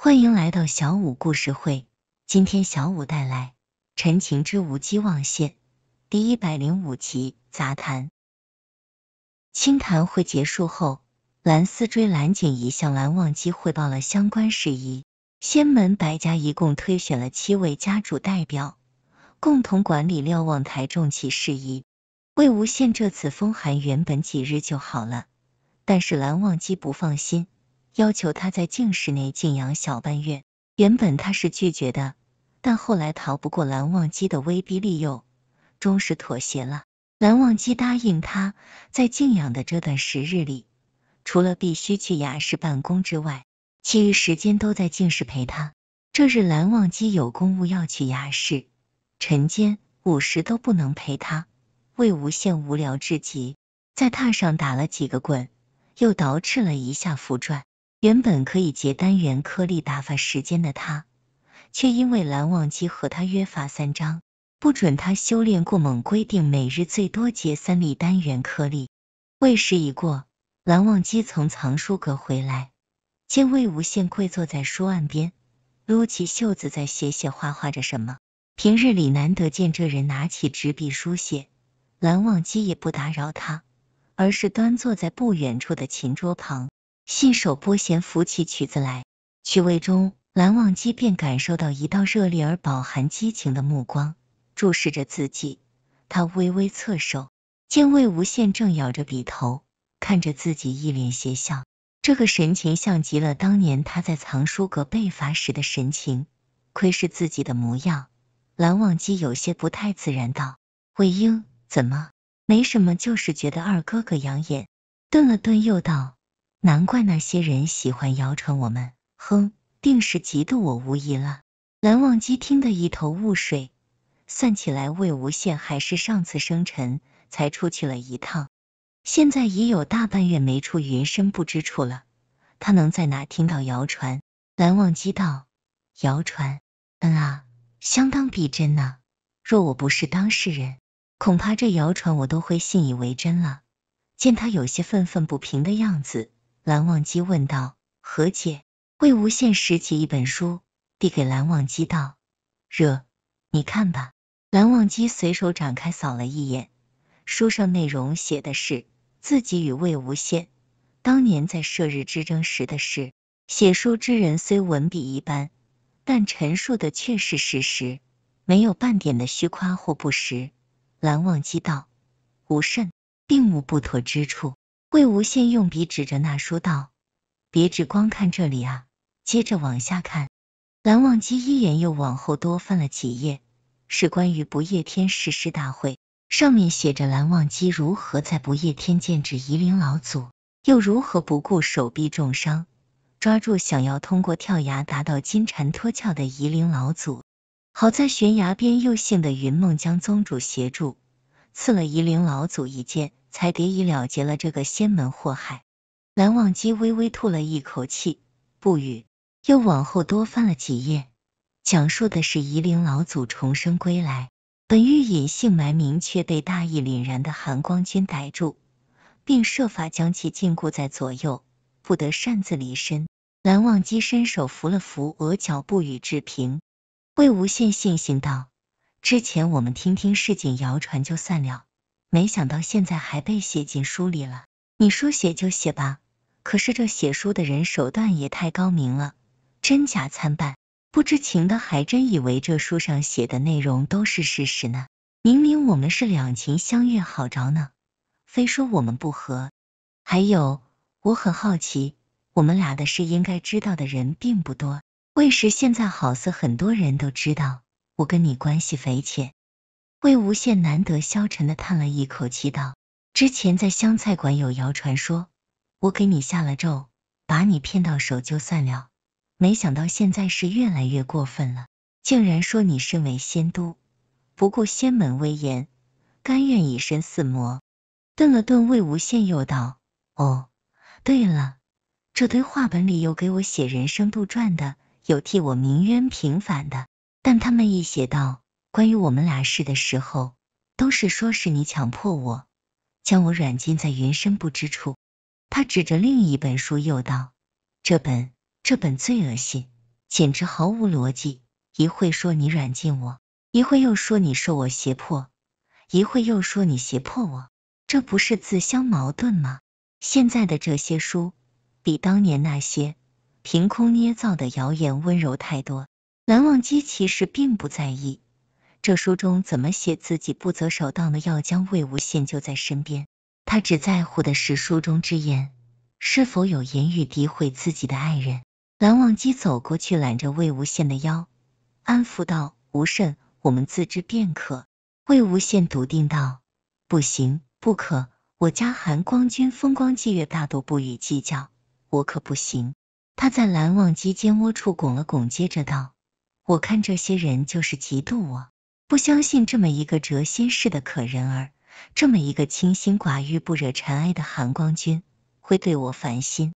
欢迎来到小五故事会。今天小五带来《陈情之无机忘羡》第一百零五集杂谈。清谈会结束后，蓝思追、蓝景怡向蓝忘机汇报了相关事宜。仙门白家一共推选了七位家主代表，共同管理瞭望台重器事宜。魏无羡这次风寒原本几日就好了，但是蓝忘机不放心。要求他在静室内静养小半月。原本他是拒绝的，但后来逃不过蓝忘机的威逼利诱，终是妥协了。蓝忘机答应他在静养的这段时日里，除了必须去雅室办公之外，其余时间都在静室陪他。这日蓝忘机有公务要去雅室，晨间、午时都不能陪他。魏无羡无聊至极，在榻上打了几个滚，又捯饬了一下符篆。原本可以结单元颗粒打发时间的他，却因为蓝忘机和他约法三章，不准他修炼过猛，规定每日最多结三粒单元颗粒。未时已过，蓝忘机从藏书阁回来，见魏无羡跪坐在书案边，撸起袖子在写写画画着什么。平日里难得见这人拿起纸笔书写，蓝忘机也不打扰他，而是端坐在不远处的琴桌旁。信手拨弦，拂起曲子来。曲未终，蓝忘机便感受到一道热烈而饱含激情的目光注视着自己。他微微侧首，见魏无羡正咬着笔头，看着自己，一脸邪笑。这个神情像极了当年他在藏书阁被罚时的神情，窥视自己的模样。蓝忘机有些不太自然道：“魏婴，怎么？没什么，就是觉得二哥哥养眼。”顿了顿，又道。难怪那些人喜欢谣传我们，哼，定是嫉妒我无疑了。蓝忘机听得一头雾水，算起来魏无羡还是上次生辰才出去了一趟，现在已有大半月没出云深不知处了，他能在哪听到谣传？蓝忘机道：“谣传，嗯啊，相当逼真呐。若我不是当事人，恐怕这谣传我都会信以为真了。”见他有些愤愤不平的样子。蓝忘机问道：“何解？”魏无羡拾起一本书，递给蓝忘机道：“惹，你看吧。”蓝忘机随手展开，扫了一眼，书上内容写的是自己与魏无羡当年在射日之争时的事。写书之人虽文笔一般，但陈述的却是事实，没有半点的虚夸或不实。蓝忘机道：“无甚，并无不妥之处。”魏无羡用笔指着那书道：“别只光看这里啊，接着往下看。”蓝忘机一眼又往后多翻了几页，是关于不夜天誓师大会。上面写着蓝忘机如何在不夜天剑指夷陵老祖，又如何不顾手臂重伤，抓住想要通过跳崖达到金蝉脱壳的夷陵老祖。好在悬崖边又幸得云梦江宗主协助，刺了夷陵老祖一剑。才得以了结了这个仙门祸害。蓝忘机微微吐了一口气，不语，又往后多翻了几页。讲述的是夷陵老祖重生归来，本欲隐姓埋名，却被大义凛然的韩光君逮住，并设法将其禁锢在左右，不得擅自离身。蓝忘机伸手扶了扶额角，不予置评。魏无羡悻悻道：“之前我们听听市井谣传就算了。”没想到现在还被写进书里了。你说写就写吧，可是这写书的人手段也太高明了，真假参半，不知情的还真以为这书上写的内容都是事实呢。明明我们是两情相悦好着呢，非说我们不和。还有，我很好奇，我们俩的事应该知道的人并不多，为什现在好似很多人都知道我跟你关系匪浅？魏无羡难得消沉的叹了一口气，道：“之前在湘菜馆有谣传说我给你下了咒，把你骗到手就算了，没想到现在是越来越过分了，竟然说你身为仙都不顾仙门威严，甘愿以身似魔。”顿了顿，魏无羡又道：“哦，对了，这堆话本里有给我写人生杜撰的，有替我鸣冤平反的，但他们一写道。”关于我们俩事的时候，都是说是你强迫我，将我软禁在云深不知处。他指着另一本书又道：“这本，这本最恶心，简直毫无逻辑。一会说你软禁我，一会又说你受我胁迫，一会又说你胁迫我，这不是自相矛盾吗？现在的这些书，比当年那些凭空捏造的谣言温柔太多。”蓝忘机其实并不在意。这书中怎么写自己不择手段的要将魏无羡就在身边？他只在乎的是书中之言是否有言语诋毁自己的爱人。蓝忘机走过去揽着魏无羡的腰，安抚道：“无甚，我们自知便可。”魏无羡笃定道：“不行，不可！我家含光君风光霁月，大度不与计较，我可不行。”他在蓝忘机肩窝处拱了拱，接着道：“我看这些人就是嫉妒我。”不相信这么一个折心似的可人儿，这么一个清心寡欲不惹尘埃的寒光君，会对我烦心。